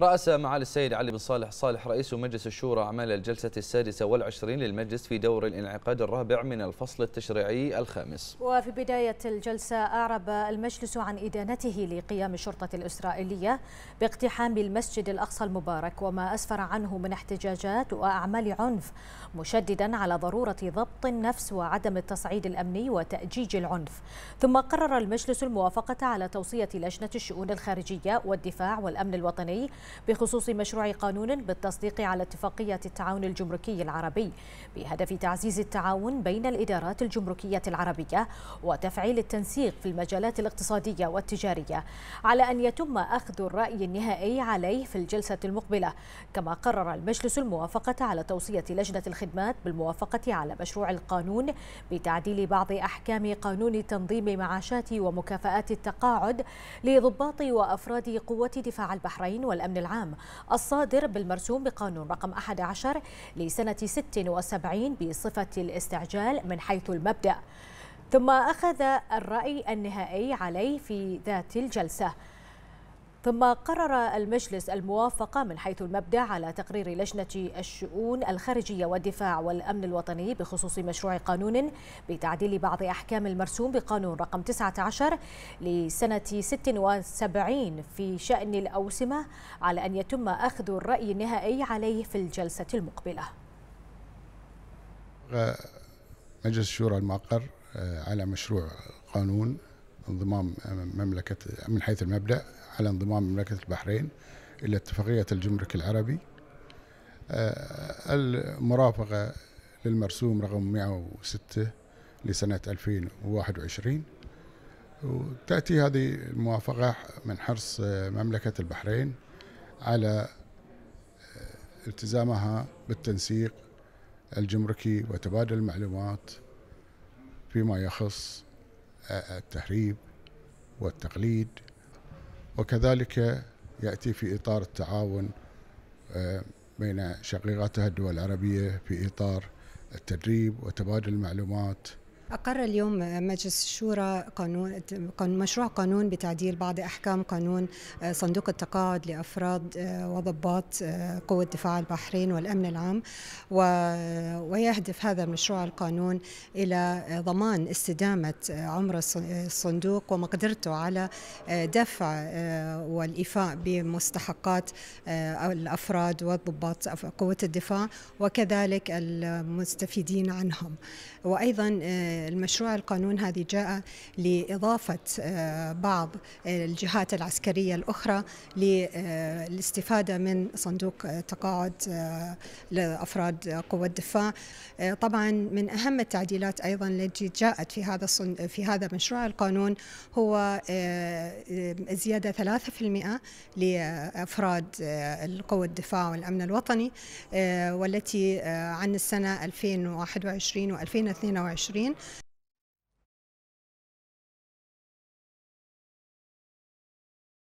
رأس معالي السيد علي بن صالح صالح رئيس مجلس الشورى أعمال الجلسة السادسة والعشرين للمجلس في دور الانعقاد الرابع من الفصل التشريعي الخامس وفي بداية الجلسة أعرب المجلس عن إدانته لقيام الشرطة الإسرائيلية باقتحام المسجد الأقصى المبارك وما أسفر عنه من احتجاجات وأعمال عنف مشددا على ضرورة ضبط النفس وعدم التصعيد الأمني وتأجيج العنف ثم قرر المجلس الموافقة على توصية لجنة الشؤون الخارجية والدفاع والأمن الوطني بخصوص مشروع قانون بالتصديق على اتفاقية التعاون الجمركي العربي بهدف تعزيز التعاون بين الإدارات الجمركية العربية وتفعيل التنسيق في المجالات الاقتصادية والتجارية على أن يتم أخذ الرأي النهائي عليه في الجلسة المقبلة كما قرر المجلس الموافقة على توصية لجنة الخدمات بالموافقة على مشروع القانون بتعديل بعض أحكام قانون تنظيم معاشات ومكافآت التقاعد لضباط وأفراد قوة دفاع البحرين والأمن الأمن العام الصادر بالمرسوم بقانون رقم 11 لسنة 76 بصفة الاستعجال من حيث المبدأ ثم أخذ الرأي النهائي عليه في ذات الجلسة ثم قرر المجلس الموافقة من حيث المبدأ على تقرير لجنة الشؤون الخارجية والدفاع والأمن الوطني بخصوص مشروع قانون بتعديل بعض أحكام المرسوم بقانون رقم 19 لسنة 76 في شأن الأوسمة على أن يتم أخذ الرأي النهائي عليه في الجلسة المقبلة مجلس الشورى المقر آه، على مشروع قانون انضمام مملكة من حيث المبدأ على انضمام مملكة البحرين إلى اتفاقية الجمرك العربي آه، المرافقة للمرسوم رقم 106 لسنة 2021 وتأتي هذه الموافقة من حرص مملكة البحرين على آه، التزامها بالتنسيق الجمركي وتبادل المعلومات فيما يخص التهريب والتقليد وكذلك يأتي في إطار التعاون آه، بين شقيقاتها الدول العربية في إطار التدريب وتبادل المعلومات أقر اليوم مجلس الشورى قانون مشروع قانون بتعديل بعض أحكام قانون آه، صندوق التقاعد لأفراد آه، وضباط آه، قوة دفاع البحرين والأمن العام ويهدف هذا المشروع القانون إلى ضمان استدامة عمر الصندوق ومقدرته على دفع والإيفاء بمستحقات الأفراد والضباط قوة الدفاع وكذلك المستفيدين عنهم وأيضا المشروع القانون هذه جاء لإضافة آه، بعض الجهات العسكرية الأخرى للاستفادة آه، من صندوق آه، تقاعد لأفراد قوى الدفاع طبعا من أهم التعديلات أيضا التي جاءت في هذا في هذا مشروع القانون هو زيادة 3% لأفراد قوى الدفاع والأمن الوطني والتي عن السنة 2021 و2022